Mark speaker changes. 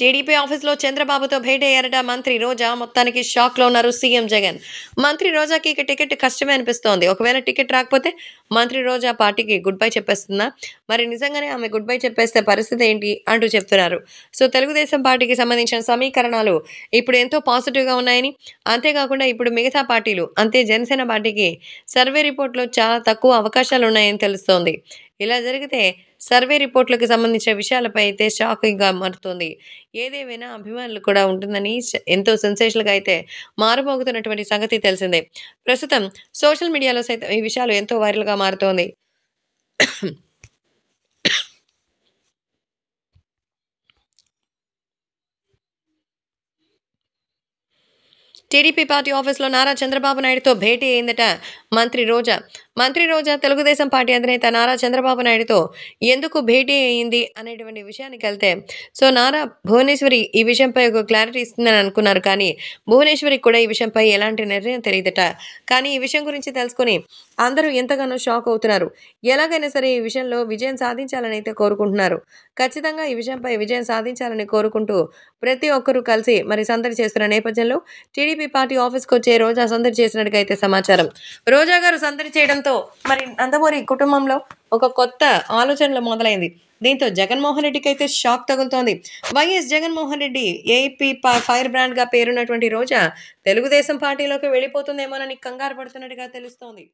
Speaker 1: TDP ఆఫీస్లో చంద్రబాబుతో భేటీ అయ్యారట మంత్రి రోజా మొత్తానికి షాక్లో ఉన్నారు సీఎం జగన్ మంత్రి రోజాకి ఇక టికెట్ కష్టమే అనిపిస్తోంది ఒకవేళ టికెట్ రాకపోతే మంత్రి రోజా పార్టీకి గుడ్ బై చెప్పేస్తుందా మరి నిజంగానే ఆమె గుడ్ బై చెప్పేస్తే పరిస్థితి ఏంటి అంటూ చెప్తున్నారు సో తెలుగుదేశం పార్టీకి సంబంధించిన సమీకరణాలు ఇప్పుడు ఎంతో పాజిటివ్గా ఉన్నాయని అంతేకాకుండా ఇప్పుడు మిగతా పార్టీలు అంతే జనసేన పార్టీకి సర్వే రిపోర్ట్లో చాలా తక్కువ అవకాశాలు ఉన్నాయని తెలుస్తోంది ఇలా జరిగితే సర్వే రిపోర్ట్లకు సంబంధించిన విషయాలపై అయితే షాకింగ్గా మారుతోంది ఏదేమైనా అభిమానులు కూడా ఉంటుందని ఎంతో సెన్సేషన్గా అయితే మారుమోగుతున్నటువంటి సంగతి తెలిసిందే ప్రస్తుతం సోషల్ మీడియాలో సైతం ఈ విషయాలు ఎంతో వైరల్గా మారుతోంది టీడీపీ పార్టీ ఆఫీస్లో నారా చంద్రబాబు నాయుడుతో భేటీ అయిందట మంత్రి రోజా మంత్రి రోజా తెలుగుదేశం పార్టీ అధినేత నారా చంద్రబాబు నాయుడుతో ఎందుకు భేటీ అయింది అనేటువంటి విషయానికి వెళ్తే సో నారా భువనేశ్వరి ఈ విషయంపై ఒక క్లారిటీ ఇస్తుందని అనుకున్నారు కానీ భువనేశ్వరికి కూడా ఈ విషయంపై ఎలాంటి నిర్ణయం తెలియదట కానీ ఈ విషయం గురించి తెలుసుకుని అందరూ ఎంతగానో షాక్ అవుతున్నారు ఎలాగైనా సరే ఈ విషయంలో విజయం సాధించాలని అయితే కోరుకుంటున్నారు ఖచ్చితంగా ఈ విషయంపై విజయం సాధించాలని కోరుకుంటూ ప్రతి ఒక్కరూ కలిసి మరి సందడి చేస్తున్న నేపథ్యంలో టీడీపీ పార్టీ ఆఫీస్కి వచ్చే రోజా సందడి చేసినట్టుగా అయితే సమాచారం రోజా గారు సందడి చేయడం చేయడంతో మరి నందమూరి కుటుంబంలో ఒక కొత్త ఆలోచనలు మొదలైంది దీంతో జగన్మోహన్ రెడ్డికి అయితే షాక్ తగులుతోంది YS Jaganmohan Reddy AP fire brand గా పేరున్నటువంటి రోజా తెలుగుదేశం పార్టీలోకి వెళ్ళిపోతుందేమోనని కంగారు పడుతున్నట్టుగా తెలుస్తోంది